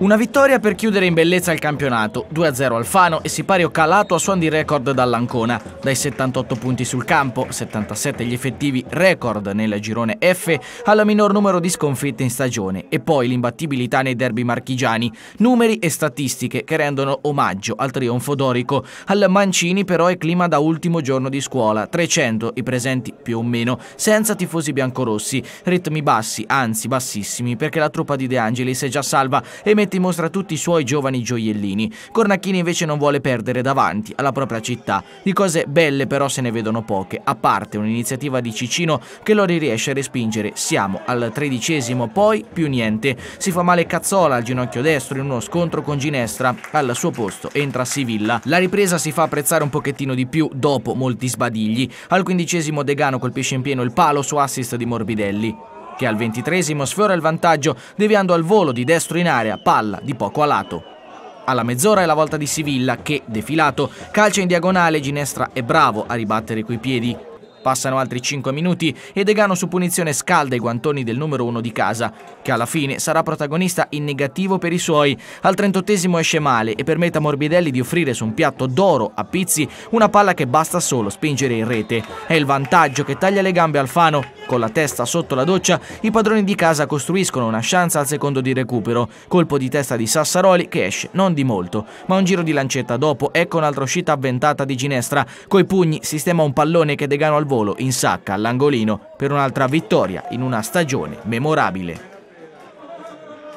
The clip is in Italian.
Una vittoria per chiudere in bellezza il campionato, 2-0 Alfano Fano e sipario calato a suon di record dall'Ancona, dai 78 punti sul campo, 77 gli effettivi record nel girone F, alla minor numero di sconfitte in stagione e poi l'imbattibilità nei derby marchigiani, numeri e statistiche che rendono omaggio al trionfo dorico. Al Mancini però è clima da ultimo giorno di scuola, 300 i presenti più o meno, senza tifosi biancorossi, ritmi bassi, anzi bassissimi perché la truppa di De Angelis è già salva e mette ti mostra tutti i suoi giovani gioiellini. Cornacchini invece non vuole perdere davanti alla propria città. Di cose belle però se ne vedono poche, a parte un'iniziativa di Cicino che lo riesce a respingere. Siamo al tredicesimo, poi più niente. Si fa male Cazzola al ginocchio destro in uno scontro con Ginestra. Al suo posto entra Sivilla. La ripresa si fa apprezzare un pochettino di più dopo molti sbadigli. Al quindicesimo Degano colpisce in pieno il palo su assist di Morbidelli che al ventitresimo sfiora il vantaggio deviando al volo di destro in area, palla di poco a lato. Alla mezz'ora è la volta di Sivilla che, defilato, calcia in diagonale, Ginestra è bravo a ribattere coi piedi. Passano altri 5 minuti e Degano su punizione scalda i guantoni del numero 1 di casa, che alla fine sarà protagonista in negativo per i suoi. Al 38 esce male e permette a Morbidelli di offrire su un piatto d'oro a Pizzi una palla che basta solo spingere in rete. È il vantaggio che taglia le gambe al Fano. Con la testa sotto la doccia, i padroni di casa costruiscono una chance al secondo di recupero. Colpo di testa di Sassaroli che esce non di molto, ma un giro di lancetta dopo, ecco un'altra uscita avventata di Ginestra. Coi pugni sistema un pallone che Degano al volo in sacca all'angolino per un'altra vittoria in una stagione memorabile.